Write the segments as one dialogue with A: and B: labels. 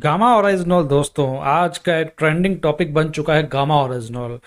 A: gamma ओराइजनॉल दोस्तों आज का एक ट्रेंडिंग टॉपिक बन चुका है गामा एजनॉल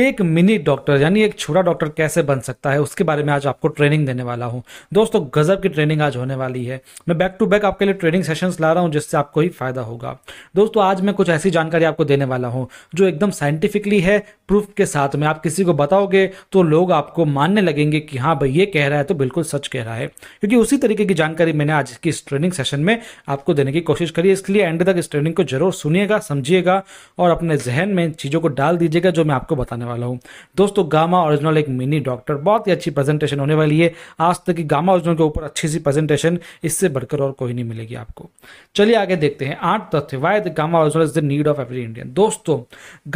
A: एक मिनी डॉक्टर यानी एक छोटा डॉक्टर कैसे बन सकता है उसके बारे में आज आपको ट्रेनिंग देने वाला हूं दोस्तों गजब की ट्रेनिंग आज होने वाली है मैं बैक टू बैक आपके लिए ट्रेनिंग सेशंस ला रहा हूं जिससे आपको ही फायदा होगा दोस्तों आज मैं कुछ ऐसी जानकारी आपको देने वाला हूँ जो एकदम साइंटिफिकली है प्रूफ के साथ में आप किसी को बताओगे तो लोग आपको मानने लगेंगे कि हाँ भाई ये कह रहा है तो बिल्कुल सच कह रहा है क्योंकि उसी तरीके की जानकारी मैंने आज की इस ट्रेनिंग सेशन में आपको देने की कोशिश करी इसलिए एंड तक तक इस ट्रेनिंग को जरूर सुनिएगा समझिएगा और अपने जहन में चीज़ों को डाल दीजिएगा जो मैं आपको बताने वाला हूँ दोस्तों गामा ओरिजिनल एक मिनी डॉक्टर बहुत ही अच्छी प्रेजेंटेशन होने वाली है आज तक की गामा ओरिजिनल के ऊपर अच्छी सी प्रेजेंटेशन इससे बढ़कर और कोई नहीं मिलेगी आपको चलिए आगे देखते हैं आठ तथ्य why the Gamma Original is the need of every Indian दोस्तों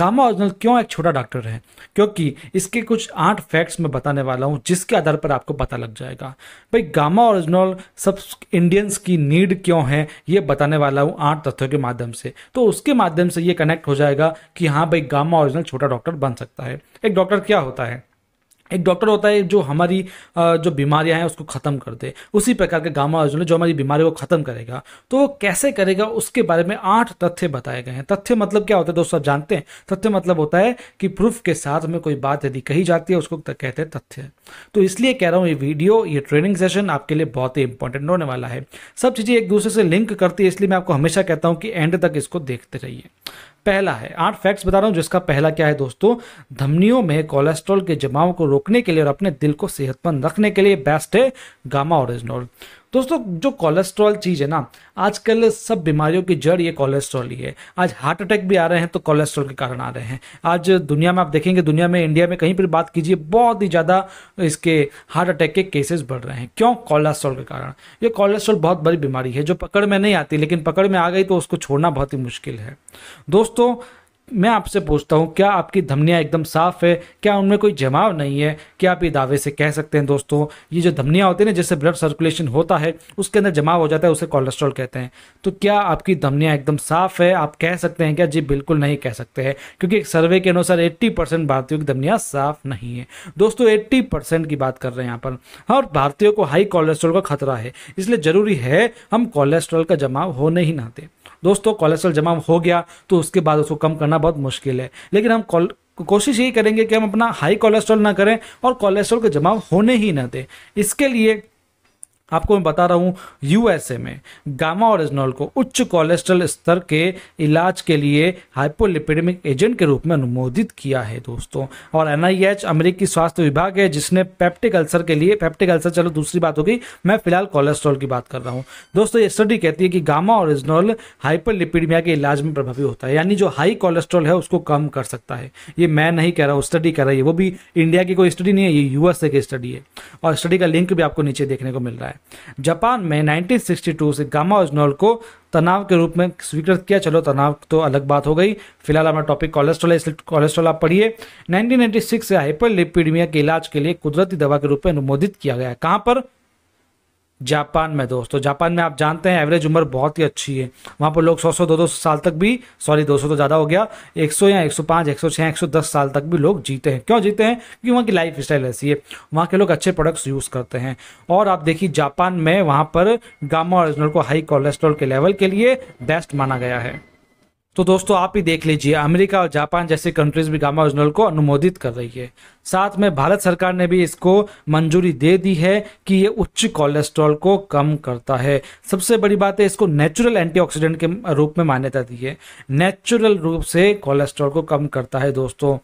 A: गामा ओरिजिनल क्यों एक छोटा डॉक्टर है क्योंकि इसके कुछ आठ फैक्ट्स मैं बताने वाला हूँ जिसके आधार पर आपको पता लग जाएगा भाई गामा ओरिजिनल सब इंडियंस की नीड क्यों है ये बताने वाला हूँ आठ तथ्य पत्थर के माध्यम से तो उसके माध्यम से ये कनेक्ट हो जाएगा कि हाँ भाई गामा ओरिजिनल छोटा डॉक्टर बन सकता है एक डॉक्टर क्या होता है एक डॉक्टर होता है जो हमारी जो बीमारियां हैं उसको ख़त्म कर दे उसी प्रकार के गामा अर्जुन जो हमारी बीमारी को ख़त्म करेगा तो कैसे करेगा उसके बारे में आठ तथ्य बताए गए हैं तथ्य मतलब क्या होता है दोस्तों आप जानते हैं तथ्य मतलब होता है कि प्रूफ के साथ में कोई बात यदि कही जाती है उसको कहते हैं तथ्य तो इसलिए कह रहा हूँ ये वीडियो ये ट्रेनिंग सेशन आपके लिए बहुत ही इंपॉर्टेंट होने वाला है सब चीज़ें एक दूसरे से लिंक करती है इसलिए मैं आपको हमेशा कहता हूँ कि एंड तक इसको देखते रहिए पहला है आठ फैक्ट्स बता रहा हूँ जिसका पहला क्या है दोस्तों धमनियों में कोलेस्ट्रॉल के जमाव को रोकने के लिए और अपने दिल को सेहतमंद रखने के लिए बेस्ट है गामा ओरिजिनल दोस्तों जो कोलेस्ट्रॉल चीज़ है ना आजकल सब बीमारियों की जड़ ये कोलेस्ट्रॉल ही है आज हार्ट अटैक भी आ रहे हैं तो कोलेस्ट्रॉल के कारण आ रहे हैं आज दुनिया में आप देखेंगे दुनिया में इंडिया में कहीं पर बात कीजिए बहुत ही ज़्यादा इसके हार्ट अटैक के केसेस बढ़ रहे हैं क्यों कोलेस्ट्रॉल के कारण ये कोलेस्ट्रॉल बहुत बड़ी बीमारी है जो पकड़ में नहीं आती लेकिन पकड़ में आ गई तो उसको छोड़ना बहुत ही मुश्किल है दोस्तों मैं आपसे पूछता हूँ क्या आपकी धमनियाँ एकदम साफ है क्या उनमें कोई जमाव नहीं है क्या आप ये दावे से कह सकते हैं दोस्तों ये जो धमनियाँ होती है ना जिससे ब्लड सर्कुलेशन होता है उसके अंदर जमाव हो जाता है उसे कोलेस्ट्रॉल कहते हैं तो क्या आपकी धमनियाँ एकदम साफ है आप कह सकते हैं क्या जी बिल्कुल नहीं कह सकते हैं क्योंकि एक सर्वे के अनुसार एट्टी भारतीयों की धमनियाँ साफ नहीं है दोस्तों एट्टी की बात कर रहे हैं यहाँ पर हाँ और भारतीयों को हाई कोलेस्ट्रॉल का खतरा है इसलिए ज़रूरी है हम कोलेस्ट्रॉल का जमाव होने ही ना दें दोस्तों कोलेस्ट्रॉल जमा हो गया तो उसके बाद उसको कम करना बहुत मुश्किल है लेकिन हम कॉल कोशिश यही करेंगे कि हम अपना हाई कोलेस्ट्रॉल ना करें और कोलेस्ट्रॉल को जमाव होने ही ना दें इसके लिए आपको मैं बता रहा हूँ यूएसए में गामा ओरिजिनल को उच्च कोलेस्ट्रॉल स्तर के इलाज के लिए हाइपोलिपिडेमिक एजेंट के रूप में अनुमोदित किया है दोस्तों और एनआईएच अमेरिकी स्वास्थ्य विभाग है जिसने पेप्टिक अल्सर के लिए पेप्टिक अल्सर चलो दूसरी बात होगी मैं फिलहाल कोलेस्ट्रॉल की बात कर रहा हूँ दोस्तों ये स्टडी कहती है कि गामा ओरिजिनल हाइपोलिपिडमिया के इलाज में प्रभावी होता है यानी जो हाई कोलेस्ट्रॉल है उसको कम कर सकता है ये मैं नहीं कह रहा हूँ स्टडी कर रही है वो भी इंडिया की कोई स्टडी नहीं है ये यूएसए की स्टडी है और स्टडी का लिंक भी आपको नीचे देखने को मिल रहा है जापान में 1962 से गामा ओजनोल को तनाव के रूप में स्वीकृत किया चलो तनाव तो अलग बात हो गई फिलहाल हमारा टॉपिक कोलेस्ट्रॉल है इसलिए कोलेस्ट्रॉल आप पढ़िए 1996 से हाइपरलिपिडमिया के इलाज के लिए कुदरती दवा के रूप में अनुमोदित किया गया कहाँ पर जापान में दोस्तों तो जापान में आप जानते हैं एवरेज उम्र बहुत ही अच्छी है वहाँ पर लोग 100 सौ दो दो साल तक भी सॉरी 200 तो ज़्यादा हो गया 100 या 105 106 110 साल तक भी लोग जीते हैं क्यों जीते हैं क्योंकि वहाँ की लाइफ स्टाइल ऐसी है वहाँ के लोग अच्छे प्रोडक्ट्स यूज़ करते हैं और आप देखिए जापान में वहाँ पर गामा ऑरिजिनल को हाई कोलेस्ट्रॉल के लेवल के लिए बेस्ट माना गया है तो दोस्तों आप ही देख लीजिए अमेरिका और जापान जैसी कंट्रीज भी गामा योजनल को अनुमोदित कर रही है साथ में भारत सरकार ने भी इसको मंजूरी दे दी है कि ये उच्च कोलेस्ट्रॉल को कम करता है सबसे बड़ी बात है इसको नेचुरल एंटीऑक्सीडेंट के रूप में मान्यता दी है नेचुरल रूप से कोलेस्ट्रॉल को कम करता है दोस्तों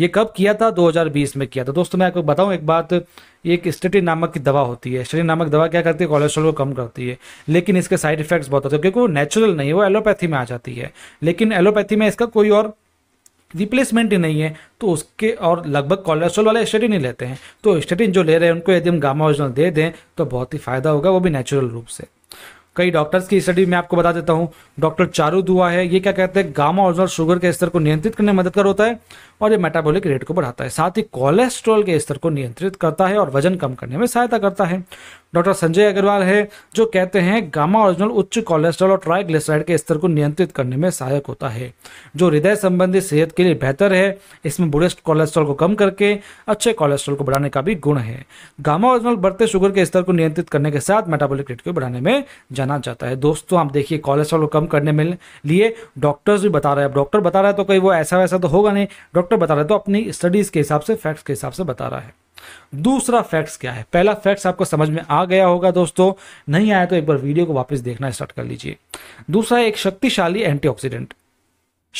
A: ये कब किया था 2020 में किया था दोस्तों मैं आपको बताऊं एक बात एक स्टेटिन नामक की दवा होती है स्टेटिन नामक दवा क्या करती है कोलेस्ट्रॉल को कम करती है लेकिन इसके साइड इफेक्ट्स बहुत होते हैं क्योंकि वो नेचुरल नहीं है वो एलोपैथी में आ जाती है लेकिन एलोपैथी में इसका कोई और रिप्लेसमेंट ही नहीं है तो उसके और लगभग कोलेस्ट्रॉल वाले स्टेटिन ही लेते हैं तो स्टेटिन जो ले रहे हैं उनको यदि हम गामा ओरिजिनल दे दें तो बहुत ही फायदा होगा वो भी नेचुरल रूप से कई डॉक्टर्स की स्टडी में आपको बता देता हूँ डॉक्टर चारू दुआ है ये क्या कहते हैं गामा ओजोन शुगर के स्तर को नियंत्रित करने में कर होता है और ये मेटाबॉलिक रेट को बढ़ाता है साथ ही कोलेस्ट्रॉल के स्तर को नियंत्रित करता है और वजन कम करने में सहायता करता है डॉक्टर संजय अग्रवाल है जो कहते हैं गामा ओरिजिनल उच्च कोलेस्ट्रॉल और ट्राइग्लिसराइड के स्तर को नियंत्रित करने में सहायक होता है जो हृदय संबंधी सेहत के लिए बेहतर है इसमें बुरे कोलेस्ट्रॉल को कम करके अच्छे कोलेस्ट्रॉल को बढ़ाने का भी गुण है गामा ओरिजिनल बढ़ते शुगर के स्तर को नियंत्रित करने के साथ मेटाबोलिक रेट को बढ़ाने में जाना जाता है दोस्तों आप देखिए कोलेस्ट्रॉल को कम करने में लिए डॉक्टर्स भी बता रहे हैं अब डॉक्टर बता रहे हैं तो कहीं वो ऐसा वैसा तो होगा नहीं डॉक्टर बता रहे तो अपनी स्टडीज़ के हिसाब से फैक्ट्स के हिसाब से बता रहा है दूसरा फैक्ट्स क्या है पहला फैक्ट्स आपको समझ में आ गया होगा दोस्तों नहीं आया तो एक बार वीडियो को वापस देखना स्टार्ट कर लीजिए दूसरा एक शक्तिशाली एंटीऑक्सीडेंट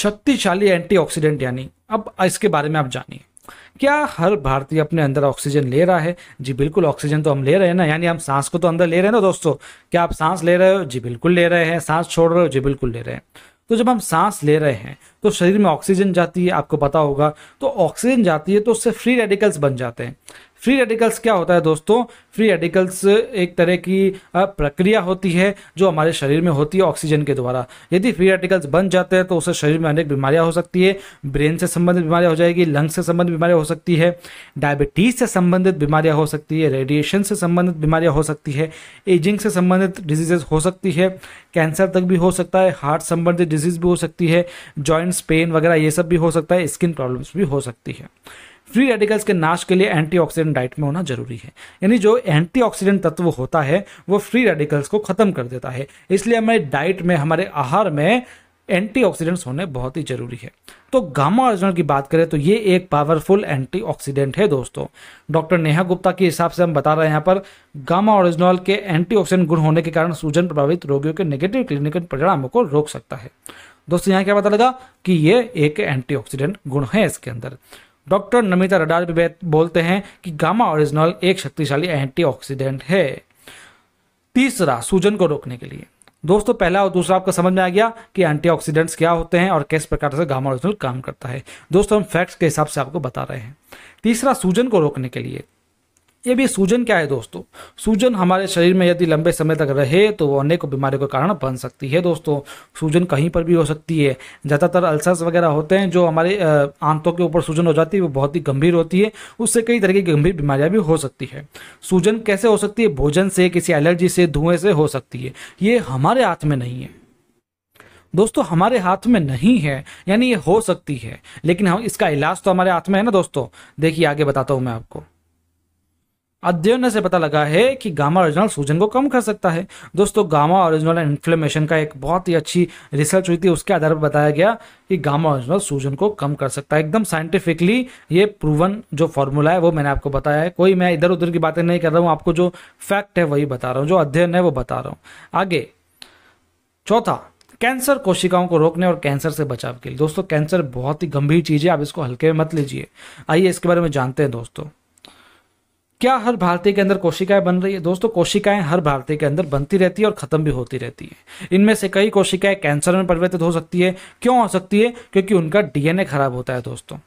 A: शक्तिशाली एंटीऑक्सीडेंट यानी अब इसके बारे में आप जानिए क्या हर भारतीय अपने अंदर ऑक्सीजन ले रहा है जी बिल्कुल ऑक्सीजन तो हम ले रहे हैं ना यानी हम सांस को तो अंदर ले रहे हैं ना दोस्तों क्या आप सांस ले रहे हो जी बिल्कुल ले रहे हैं सांस छोड़ रहे हो जी बिल्कुल ले रहे हैं तो जब हम सांस ले रहे हैं तो शरीर में ऑक्सीजन जाती है आपको पता होगा तो ऑक्सीजन जाती है तो उससे फ्री रेडिकल्स बन जाते हैं फ्री रेडिकल्स क्या होता है दोस्तों फ्री रेडिकल्स एक तरह की प्रक्रिया होती है जो हमारे शरीर में होती है ऑक्सीजन के द्वारा यदि फ्री रेडिकल्स बन जाते हैं तो उससे शरीर में अनेक बीमारियां हो सकती है ब्रेन से संबंधित बीमारियां हो जाएगी लंग्स से संबंधित बीमारियां हो सकती है डायबिटीज़ से संबंधित बीमारियां हो सकती है रेडिएशन से संबंधित बीमारियाँ हो सकती है एजिंग से संबंधित डिजीजेज हो सकती है कैंसर तक भी हो सकता है हार्ट संबंधित डिजीज़ भी हो सकती है जॉइंट्स पेन वगैरह ये सब भी हो सकता है स्किन प्रॉब्लम्स भी हो सकती है फ्री रेडिकल्स के नाश के लिए एंटीऑक्सीडेंट डाइट में होना जरूरी है यानी जो एंटीऑक्सीडेंट तत्व होता है वो फ्री रेडिकल्स को खत्म कर देता है इसलिए हमारे डाइट में हमारे आहार में एंटीऑक्सीडेंट्स होने बहुत ही जरूरी है तो गामा अर्जुन की बात करें तो ये एक पावरफुल एंटीऑक्सीडेंट है दोस्तों डॉक्टर नेहा गुप्ता के हिसाब से हम बता रहे हैं यहाँ पर गामा ऑरिजिनल के एंटीऑक्सीडेंट गुण होने के कारण सूजन प्रभावित रोगियों के नेगेटिव क्लिनिकल परिणामों को रोक सकता है दोस्तों यहाँ क्या पता लगा कि ये एक एंटीऑक्सीडेंट गुण है इसके अंदर डॉक्टर नमिता रडार बोलते हैं कि गामा ओरिजिनल एक शक्तिशाली एंटीऑक्सीडेंट है तीसरा सूजन को रोकने के लिए दोस्तों पहला और दूसरा आपको समझ में आ गया कि एंटीऑक्सीडेंट्स क्या होते हैं और किस प्रकार से गामा ओरिजिनल काम करता है दोस्तों हम फैक्ट्स के हिसाब से आपको बता रहे हैं तीसरा सूजन को रोकने के लिए ये भी सूजन क्या है दोस्तों सूजन हमारे शरीर में यदि लंबे समय तक रहे तो वो अनेक बीमारियों का कारण बन सकती है दोस्तों सूजन कहीं पर भी हो सकती है ज़्यादातर अल्सर्स वगैरह होते हैं जो हमारे आंतों के ऊपर सूजन हो जाती है वो बहुत ही गंभीर होती है उससे कई तरह की गंभीर बीमारियाँ भी हो सकती है सूजन कैसे हो सकती है भोजन से किसी एलर्जी से धुएं से हो सकती है ये हमारे हाथ में नहीं है दोस्तों हमारे हाथ में नहीं है यानी ये हो सकती है लेकिन हम इसका इलाज तो हमारे हाथ में है ना दोस्तों देखिए आगे बताता हूँ मैं आपको अध्ययन से पता लगा है कि गामा ओरिजिनल सूजन को कम कर सकता है दोस्तों गामा ओरिजिनल इन्फ्लेमेशन का एक बहुत ही अच्छी रिसर्च हुई थी उसके आधार पर बताया गया कि गामा ओरिजिनल सूजन को कम कर सकता है एकदम साइंटिफिकली ये प्रूवन जो फॉर्मूला है वो मैंने आपको बताया है कोई मैं इधर उधर की बातें नहीं कर रहा हूँ आपको जो फैक्ट है वही बता रहा हूँ जो अध्ययन है वो बता रहा हूँ आगे चौथा कैंसर कोशिकाओं को रोकने और कैंसर से बचाव के लिए दोस्तों कैंसर बहुत ही गंभीर चीज़ है आप इसको हल्के में मत लीजिए आइए इसके बारे में जानते हैं दोस्तों क्या हर भारतीय के अंदर कोशिकाएं बन रही है दोस्तों कोशिकाएं हर भारतीय के अंदर बनती रहती है और खत्म भी होती रहती है इनमें से कई कोशिकाएं कैंसर में परिवर्तित हो सकती है क्यों हो सकती है क्योंकि उनका डीएनए खराब होता है दोस्तों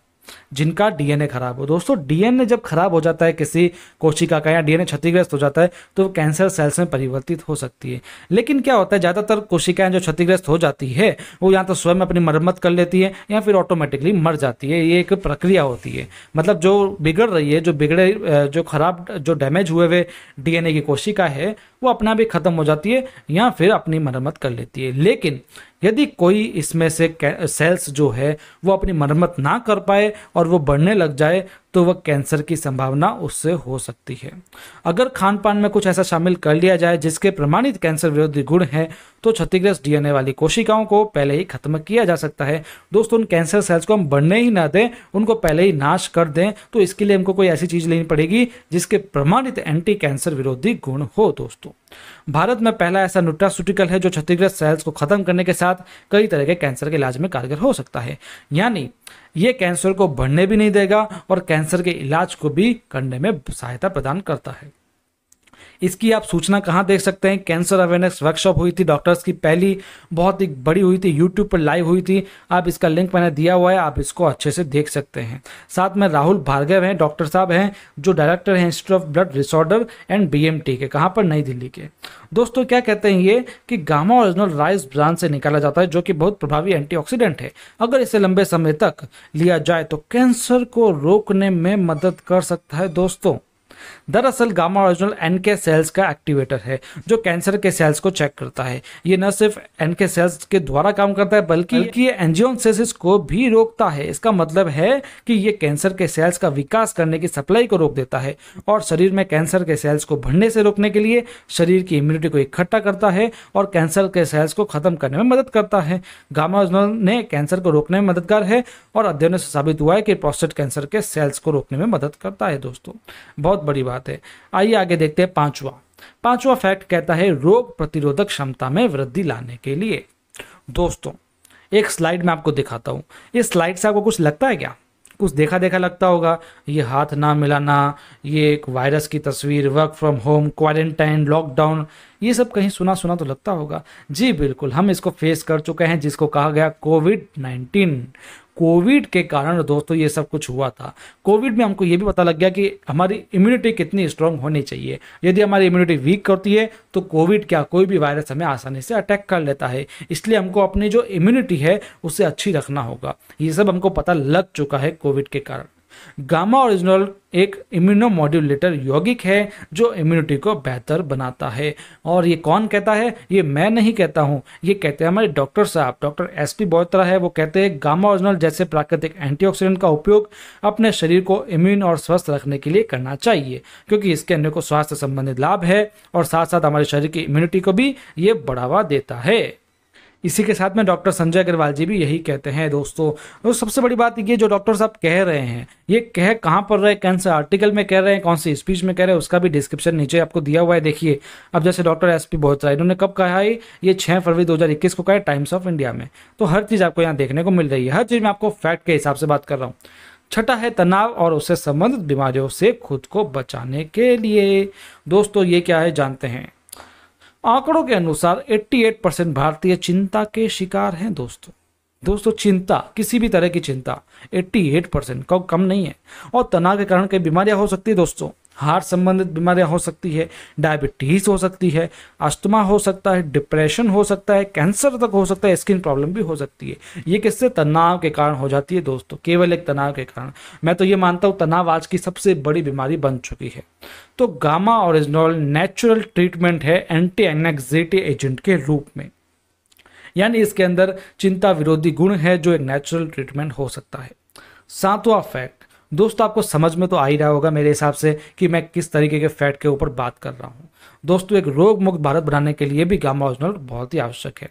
A: जिनका डीएनए खराब हो दोस्तों डीएनए जब खराब हो जाता है किसी कोशिका का या डीएनए क्षतिग्रस्त हो जाता है तो कैंसर सेल्स में परिवर्तित हो सकती है लेकिन क्या होता है ज़्यादातर कोशिकाएं जो क्षतिग्रस्त हो जाती है वो या तो स्वयं अपनी मरम्मत कर लेती है या फिर ऑटोमेटिकली मर जाती है ये एक प्रक्रिया होती है मतलब जो बिगड़ रही है जो बिगड़े जो खराब जो डैमेज हुए हुए डीएनए की कोशिका है वो अपना भी खत्म हो जाती है या फिर अपनी मरम्मत कर लेती है लेकिन यदि कोई इसमें से सेल्स जो है वो अपनी मरम्मत ना कर पाए और वो बढ़ने लग जाए तो वह कैंसर की संभावना उससे हो सकती है अगर खान पान में कुछ ऐसा शामिल कर लिया जाए जिसके प्रमाणित कैंसर विरोधी गुण हैं तो क्षतिग्रस्त डीएनए वाली कोशिकाओं को पहले ही खत्म किया जा सकता है दोस्तों उन कैंसर सेल्स को हम बढ़ने ही ना दें उनको पहले ही नाश कर दें तो इसके लिए हमको कोई ऐसी चीज लेनी पड़ेगी जिसके प्रमाणित एंटी कैंसर विरोधी गुण हो दोस्तों भारत में पहला ऐसा न्यूट्रास्यूटिकल है जो क्षतिग्रस्त सेल्स को खत्म करने के साथ कई तरह के कैंसर के इलाज में कारगर हो सकता है यानी ये कैंसर को बढ़ने भी नहीं देगा और कैंसर के इलाज को भी करने में सहायता प्रदान करता है इसकी आप सूचना कहाँ देख सकते हैं कैंसर अवेयरनेस वर्कशॉप हुई थी डॉक्टर्स की पहली बहुत ही बड़ी हुई थी यूट्यूब पर लाइव हुई थी आप इसका लिंक मैंने दिया हुआ है आप इसको अच्छे से देख सकते हैं साथ में राहुल भार्गव हैं डॉक्टर साहब हैं जो डायरेक्टर हैं institute of blood disorder and B के कहाँ पर नई दिल्ली के दोस्तों क्या कहते हैं ये कि गामा ओरिजिनल राइस ब्रांड से निकाला जाता है जो कि बहुत प्रभावी एंटीऑक्सीडेंट है अगर इसे लंबे समय तक लिया जाए तो कैंसर को रोकने में मदद कर सकता है दोस्तों दरअसल गामा ओरिजिनल एनके सेल्स का एक्टिवेटर है जो कैंसर के सेल्स को चेक करता है ये न सिर्फ एनके सेल्स के द्वारा काम करता है बल्कि कि ये एंजियोसेसिस को भी रोकता है इसका मतलब है कि ये कैंसर के सेल्स का विकास करने की सप्लाई को रोक देता है और शरीर में कैंसर के सेल्स को बढ़ने से रोकने के लिए शरीर की इम्यूनिटी को इकट्ठा करता है और कैंसर के सेल्स को खत्म करने में मदद करता है गामा ओरिजिनल ने कैंसर को रोकने में मददगार है और अध्ययनों से साबित हुआ है कि प्रोस्टेट कैंसर के सेल्स को रोकने में मदद करता है दोस्तों बहुत बड़ी बात बात है आइए आगे देखते हैं पांचवा पांचवा फैक्ट कहता है रोग प्रतिरोधक क्षमता में वृद्धि लाने के लिए दोस्तों एक स्लाइड में आपको दिखाता हूं इस स्लाइड से आपको कुछ लगता है क्या कुछ देखा देखा लगता होगा ये हाथ ना मिलाना ये एक वायरस की तस्वीर work from home quarantine lockdown ये सब कहीं सुना सुना तो लगता होगा जी बिल्कुल हम इसको फेस कर चुके हैं जिसको कहा गया कोविड नाइन्टीन कोविड के कारण दोस्तों ये सब कुछ हुआ था कोविड में हमको ये भी पता लग गया कि हमारी इम्यूनिटी कितनी स्ट्रांग होनी चाहिए यदि हमारी इम्यूनिटी वीक करती है तो कोविड क्या कोई भी वायरस हमें आसानी से अटैक कर लेता है इसलिए हमको अपनी जो इम्यूनिटी है उसे अच्छी रखना होगा ये सब हमको पता लग चुका है कोविड के कारण गामा ओरिजिनल एक इम्यूनोमॉड्यूलेटर यौगिक है जो इम्यूनिटी को बेहतर बनाता है और ये कौन कहता है ये मैं नहीं कहता हूँ ये कहते हैं हमारे डॉक्टर साहब डॉक्टर एस पी बोत्रा है वो कहते हैं गामा ओरिजिनल जैसे प्राकृतिक एंटीऑक्सीडेंट का उपयोग अपने शरीर को इम्यून और स्वस्थ रखने के लिए करना चाहिए क्योंकि इसके अन्य को स्वास्थ्य संबंधित लाभ है और साथ साथ हमारे शरीर की इम्यूनिटी को भी ये बढ़ावा देता है इसी के साथ में डॉक्टर संजय अग्रवाल जी भी यही कहते हैं दोस्तों तो सबसे बड़ी बात ये जो डॉक्टर साहब कह रहे हैं ये कह कहाँ पर रहे कौन से आर्टिकल में कह रहे हैं कौन सी स्पीच में कह रहे हैं उसका भी डिस्क्रिप्शन नीचे आपको दिया हुआ है देखिए अब जैसे डॉक्टर एस पी बोहोत्रा इन्होंने कब कहा है ये छः फरवरी दो को कहा टाइम्स ऑफ इंडिया में तो हर चीज़ आपको यहाँ देखने को मिल रही है हर चीज़ में आपको फैक्ट के हिसाब से बात कर रहा हूँ छठा है तनाव और उससे संबंधित बीमारियों से खुद को बचाने के लिए दोस्तों ये क्या है जानते हैं आंकड़ों के अनुसार 88 परसेंट भारतीय चिंता के शिकार हैं दोस्तों दोस्तों चिंता किसी भी तरह की चिंता 88 परसेंट कम नहीं है और तनाव के कारण कई बीमारियां हो सकती है दोस्तों हार्ट संबंधित बीमारियां हो सकती है डायबिटीज हो सकती है अस्थमा हो सकता है डिप्रेशन हो सकता है कैंसर तक हो सकता है स्किन प्रॉब्लम भी हो सकती है ये किससे तनाव के कारण हो जाती है दोस्तों केवल एक तनाव के कारण मैं तो ये मानता हूँ तनाव आज की सबसे बड़ी बीमारी बन चुकी है तो गामा और नेचुरल ट्रीटमेंट है एंटी एनेक्जेटी एजेंट के रूप में यानी इसके अंदर चिंता विरोधी गुण है जो एक नेचुरल ट्रीटमेंट हो सकता है सातवां फैक्ट दोस्तों आपको समझ में तो आ ही रहा होगा मेरे हिसाब से कि मैं किस तरीके के फैट के ऊपर बात कर रहा हूँ दोस्तों एक रोग मुक्त भारत बनाने के लिए भी गामा योजना बहुत ही आवश्यक है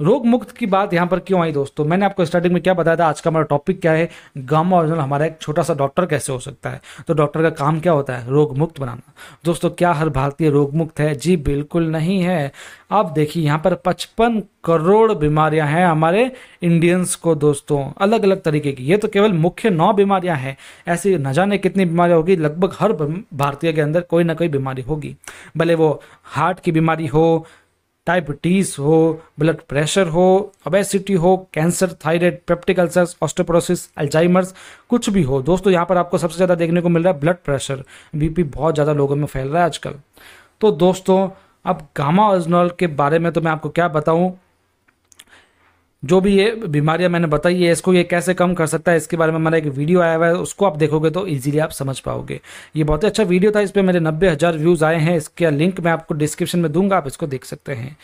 A: रोग मुक्त की बात यहाँ पर क्यों आई दोस्तों तो मैंने आपको स्टार्टिंग में क्या बताया था आज का हमारा टॉपिक क्या है गामा ओरिजिनल हमारा एक छोटा सा डॉक्टर कैसे हो सकता है तो डॉक्टर का काम क्या होता है रोग मुक्त बनाना दोस्तों क्या हर भारतीय रोग मुक्त है जी बिल्कुल नहीं है आप देखिए यहाँ पर पचपन करोड़ बीमारियां हैं हमारे इंडियंस को दोस्तों अलग अलग तरीके की ये तो केवल मुख्य नौ बीमारियां हैं ऐसी न जाने कितनी बीमारियां होगी लगभग हर भारतीय के अंदर कोई ना कोई बीमारी होगी भले वो हार्ट की बीमारी हो डायबिटीज़ हो ब्लड प्रेशर हो ओबेसिटी हो cancer thyroid peptic ulcers osteoporosis Alzheimer's कुछ भी हो दोस्तों यहाँ पर आपको सबसे ज़्यादा देखने को मिल रहा है ब्लड प्रेशर बीपी बहुत ज़्यादा लोगों में फैल रहा है आजकल तो दोस्तों अब गामा ओजनॉल के बारे में तो मैं आपको क्या बताऊँ जो भी ये बीमारियां मैंने बताई है इसको ये कैसे कम कर सकता है इसके बारे में हमारा एक वीडियो आया हुआ है उसको आप देखोगे तो ईजिली आप समझ पाओगे ये बहुत ही अच्छा वीडियो था इस पर मेरे नब्बे हज़ार व्यूज़ आए हैं इसका लिंक मैं आपको डिस्क्रिप्शन में दूंगा आप इसको देख सकते हैं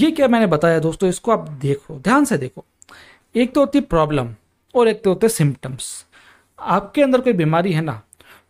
A: ये क्या मैंने बताया दोस्तों इसको आप देखो ध्यान से देखो एक तो होती है प्रॉब्लम और एक तो होते सिम्टम्स आपके अंदर कोई बीमारी है ना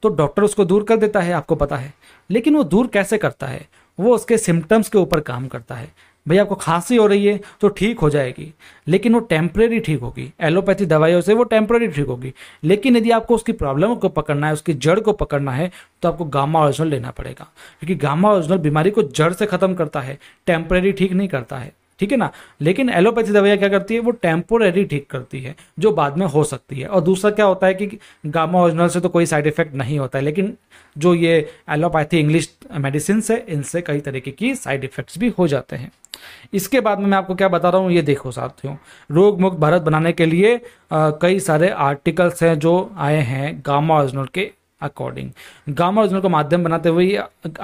A: तो डॉक्टर उसको दूर कर देता है आपको पता है लेकिन वो दूर कैसे करता है वो उसके सिम्टम्स के ऊपर काम करता है भाई आपको खांसी हो रही है तो ठीक हो जाएगी लेकिन वो टेम्परेरी ठीक होगी एलोपैथी दवाइयों से वो टेम्परेरी ठीक होगी लेकिन यदि आपको उसकी प्रॉब्लम को पकड़ना है उसकी जड़ को पकड़ना है तो आपको गामा ओरिजिनल लेना पड़ेगा क्योंकि गामा ओरिजिनल बीमारी को जड़ से ख़त्म करता है टेम्परेरी ठीक नहीं करता है ठीक है ना लेकिन एलोपैथी दवाइयाँ क्या करती है वो टेम्पोरेरी ठीक करती है जो बाद में हो सकती है और दूसरा क्या होता है कि गामा ओरिजिनल से तो कोई साइड इफेक्ट नहीं होता है लेकिन जो ये एलोपैथी इंग्लिश मेडिसिन है इनसे कई तरीके की साइड इफेक्ट्स भी हो जाते हैं इसके बाद में मैं आपको क्या बता रहा हूँ ये देखो साथियों रोग मुक्त भारत बनाने के लिए आ, कई सारे आर्टिकल्स हैं जो आए हैं गामा ओरिजिनल के अकॉर्डिंग गामा ओरिजिनल को माध्यम बनाते हुए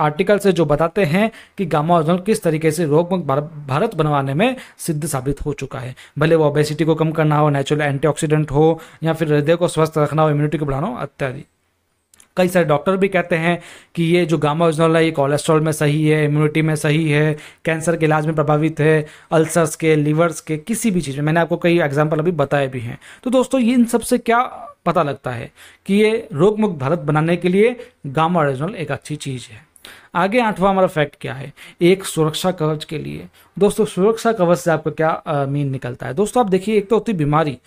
A: आर्टिकल से जो बताते हैं कि गामा ओरिजिनल किस तरीके से रोगमुक्त भारत बनवाने में सिद्ध साबित हो चुका है भले वो ओबेसिटी को कम करना हो नेचुरल एंटीऑक्सीडेंट हो या फिर हृदय को स्वस्थ रखना हो इम्यूनिटी को बढ़ाना हो इत्यादि कई सारे डॉक्टर भी कहते हैं कि ये जो गामा ओजनॉल है ये कोलेस्ट्रॉल में सही है इम्यूनिटी में सही है कैंसर के इलाज में प्रभावित है अल्सर्स के लिवर्स के किसी भी चीज़ में मैंने आपको कई एग्जाम्पल अभी बताए भी हैं तो दोस्तों ये इन सबसे क्या पता लगता है कि ये रोग मुक्त भारत बनाने के लिए गामा ओरिजिनल एक अच्छी चीज़ है आगे आठवां हमारा फैक्ट क्या है एक सुरक्षा कवच के लिए दोस्तों सुरक्षा कवच से आपको क्या मीन निकलता है दोस्तों आप देखिए एक तो होती बीमारी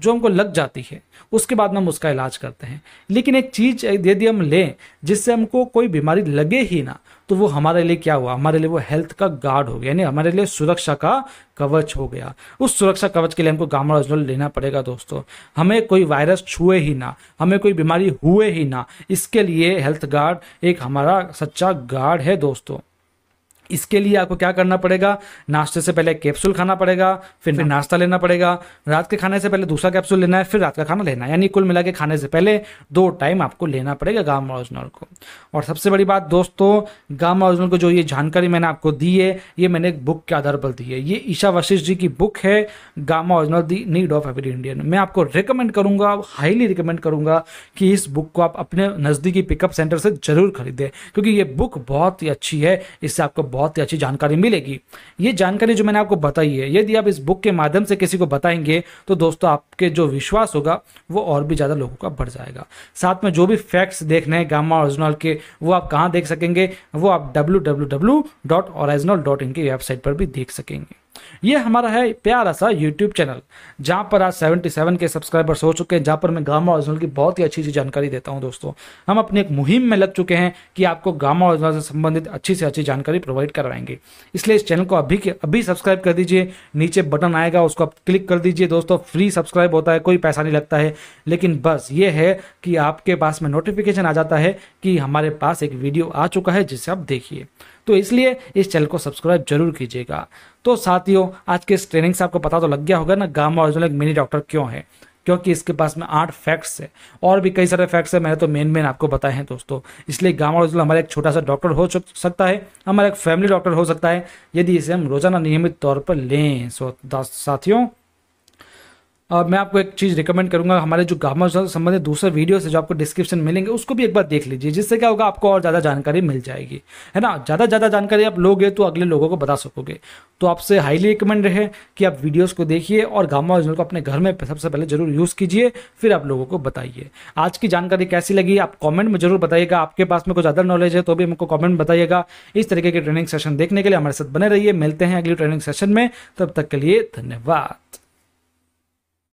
A: जो हमको लग जाती है उसके बाद हम उसका इलाज करते हैं लेकिन एक चीज़ यदि हम लें जिससे हमको कोई बीमारी लगे ही ना तो वो हमारे लिए क्या हुआ हमारे लिए वो हेल्थ का गार्ड हो गया यानी हमारे लिए सुरक्षा का कवच हो गया उस सुरक्षा कवच के लिए हमको गामा रजनोल लेना पड़ेगा दोस्तों हमें कोई वायरस छुए ही ना हमें कोई बीमारी हुए ही ना इसके लिए हेल्थ गार्ड एक हमारा सच्चा गार्ड है दोस्तों इसके लिए आपको क्या करना पड़ेगा नाश्ते से पहले कैप्सूल खाना पड़ेगा फिर फिर नाश्ता लेना पड़ेगा रात के खाने से पहले दूसरा कैप्सूल लेना है फिर रात का खाना लेना है यानी कुल मिला के खाने से पहले दो टाइम आपको लेना पड़ेगा गामा ओरिजिनल को और सबसे बड़ी बात दोस्तों गामा ओरिजिनल को जो ये जानकारी मैंने आपको दी है ये मैंने एक बुक के आधार पर दी है ये ईशा वशिष्ठ जी की बुक है Gamma Original the need of every Indian मैं आपको रिकमेंड करूंगा हाईली रिकमेंड करूंगा कि इस बुक को आप अपने नज़दीकी पिकअप सेंटर से जरूर खरीदें क्योंकि ये बुक बहुत ही अच्छी है इससे आपको बहुत ही अच्छी जानकारी मिलेगी ये जानकारी जो मैंने आपको बताई है यदि आप इस बुक के माध्यम से किसी को बताएंगे तो दोस्तों आपके जो विश्वास होगा वो और भी ज़्यादा लोगों का बढ़ जाएगा साथ में जो भी फैक्ट्स देखने हैं गामा ओरिजिनल के वो आप कहाँ देख सकेंगे वो आप W W W dot dot website पर भी देख सकेंगे ये हमारा है प्यारा सा यूट्यूब चैनल जहाँ पर आज 77 के सब्सक्राइबर्स हो चुके हैं जहाँ पर मैं गामा ओरिजिनल की बहुत ही अच्छी सी जानकारी देता हूँ दोस्तों हम अपनी एक मुहिम में लग चुके हैं कि आपको गामा ओरिजिनल से संबंधित अच्छी से अच्छी जानकारी प्रोवाइड करवाएंगे इसलिए इस चैनल को अभी अभी सब्सक्राइब कर दीजिए नीचे बटन आएगा उसको आप क्लिक कर दीजिए दोस्तों फ्री सब्सक्राइब होता है कोई पैसा नहीं लगता है लेकिन बस ये है कि आपके पास में नोटिफिकेशन आ जाता है कि हमारे पास एक वीडियो आ चुका है जिसे आप देखिए तो इसलिए इस चैनल को सब्सक्राइब जरूर कीजिएगा तो साथियों आज के इस ट्रेनिंग से आपको पता तो लग गया होगा ना गामा ऑरिजिनल एक मिनी डॉक्टर क्यों है क्योंकि इसके पास में आठ फैक्ट्स है और भी कई सारे फैक्ट्स है मैंने तो मेन मेन आपको बताए हैं दोस्तों इसलिए गामा ऑरिजिनल हमारा एक छोटा सा डॉक्टर हो सकता है हमारा एक फैमिली डॉक्टर हो सकता है यदि इसे हम रोजाना नियमित तौर पर लें सो साथियों Uh, मैं आपको एक चीज़ रिकमेंड करूंगा हमारे जो गामा से संबंधित दूसरे वीडियोस है जो आपको डिस्क्रिप्शन मिलेंगे उसको भी एक बार देख लीजिए जिससे क्या होगा आपको और ज़्यादा जानकारी मिल जाएगी है ना ज़्यादा ज़्यादा जानकारी आप लोगे तो अगले लोगों को बता सकोगे तो आपसे हाईली रिकमेंड रहे कि आप वीडियोज़ को देखिए और गामा को अपने घर में सबसे पहले जरूर यूज़ कीजिए फिर आप लोगों को बताइए आज की जानकारी कैसी लगी आप कॉमेंट में जरूर बताइएगा आपके पास में कुछ अदर नॉलेज है तो भी हमको कॉमेंट बताइएगा इस तरीके के ट्रेनिंग सेशन देखने के लिए हमारे साथ बने रहिए मिलते हैं अगले ट्रेनिंग सेशन में तब तक के लिए धन्यवाद